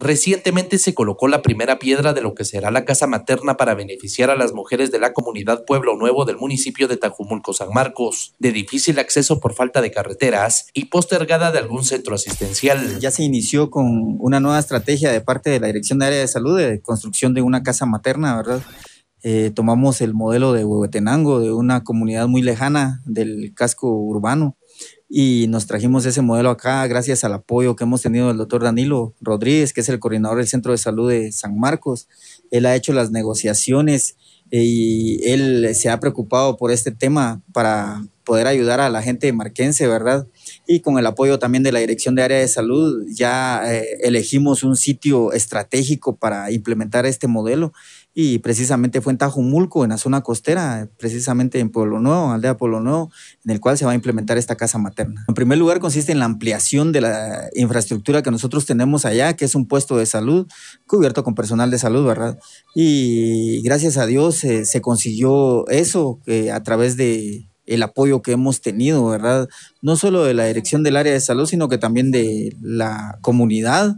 Recientemente se colocó la primera piedra de lo que será la casa materna para beneficiar a las mujeres de la comunidad Pueblo Nuevo del municipio de Tajumulco San Marcos, de difícil acceso por falta de carreteras y postergada de algún centro asistencial. Ya se inició con una nueva estrategia de parte de la Dirección de Área de Salud de construcción de una casa materna, ¿verdad? Eh, tomamos el modelo de Huehuetenango, de una comunidad muy lejana del casco urbano y nos trajimos ese modelo acá gracias al apoyo que hemos tenido del doctor Danilo Rodríguez, que es el coordinador del Centro de Salud de San Marcos. Él ha hecho las negociaciones eh, y él se ha preocupado por este tema para poder ayudar a la gente marquense, ¿verdad? Y con el apoyo también de la Dirección de Área de Salud, ya eh, elegimos un sitio estratégico para implementar este modelo y precisamente fue en Tajumulco, en la zona costera, precisamente en Pueblo Nuevo, aldea Pueblo Nuevo, en el cual se va a implementar esta casa materna. En primer lugar, consiste en la ampliación de la infraestructura que nosotros tenemos allá, que es un puesto de salud cubierto con personal de salud, ¿verdad? Y gracias a Dios eh, se consiguió eso a través de el apoyo que hemos tenido, ¿verdad? No solo de la dirección del área de salud, sino que también de la comunidad,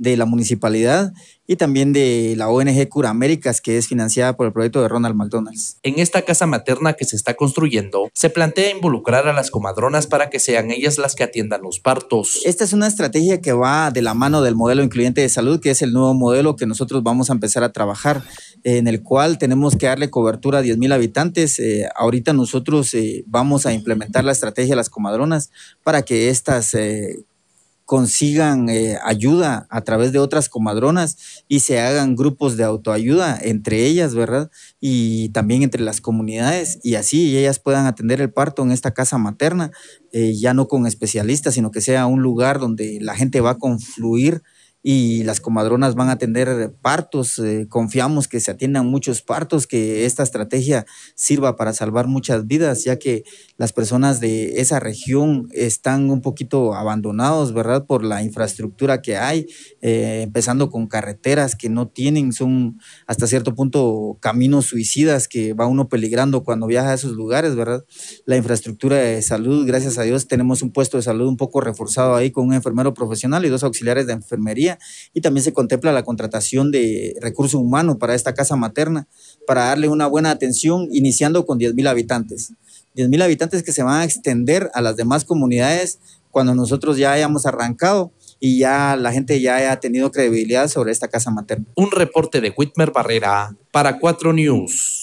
de la municipalidad y también de la ONG Cura Américas, que es financiada por el proyecto de Ronald McDonald's. En esta casa materna que se está construyendo, se plantea involucrar a las comadronas para que sean ellas las que atiendan los partos. Esta es una estrategia que va de la mano del modelo incluyente de salud, que es el nuevo modelo que nosotros vamos a empezar a trabajar, en el cual tenemos que darle cobertura a 10.000 habitantes. Eh, ahorita nosotros eh, vamos a implementar la estrategia de las comadronas para que estas eh, consigan eh, ayuda a través de otras comadronas y se hagan grupos de autoayuda entre ellas, ¿verdad? Y también entre las comunidades y así ellas puedan atender el parto en esta casa materna, eh, ya no con especialistas, sino que sea un lugar donde la gente va a confluir y las comadronas van a atender partos. Eh, confiamos que se atiendan muchos partos, que esta estrategia sirva para salvar muchas vidas, ya que las personas de esa región están un poquito abandonados, ¿verdad? Por la infraestructura que hay, eh, empezando con carreteras que no tienen, son hasta cierto punto caminos suicidas que va uno peligrando cuando viaja a esos lugares, ¿verdad? La infraestructura de salud, gracias a Dios, tenemos un puesto de salud un poco reforzado ahí con un enfermero profesional y dos auxiliares de enfermería y también se contempla la contratación de recursos humanos para esta casa materna para darle una buena atención iniciando con 10.000 habitantes. 10.000 habitantes que se van a extender a las demás comunidades cuando nosotros ya hayamos arrancado y ya la gente ya haya tenido credibilidad sobre esta casa materna. Un reporte de Whitmer Barrera para 4 News.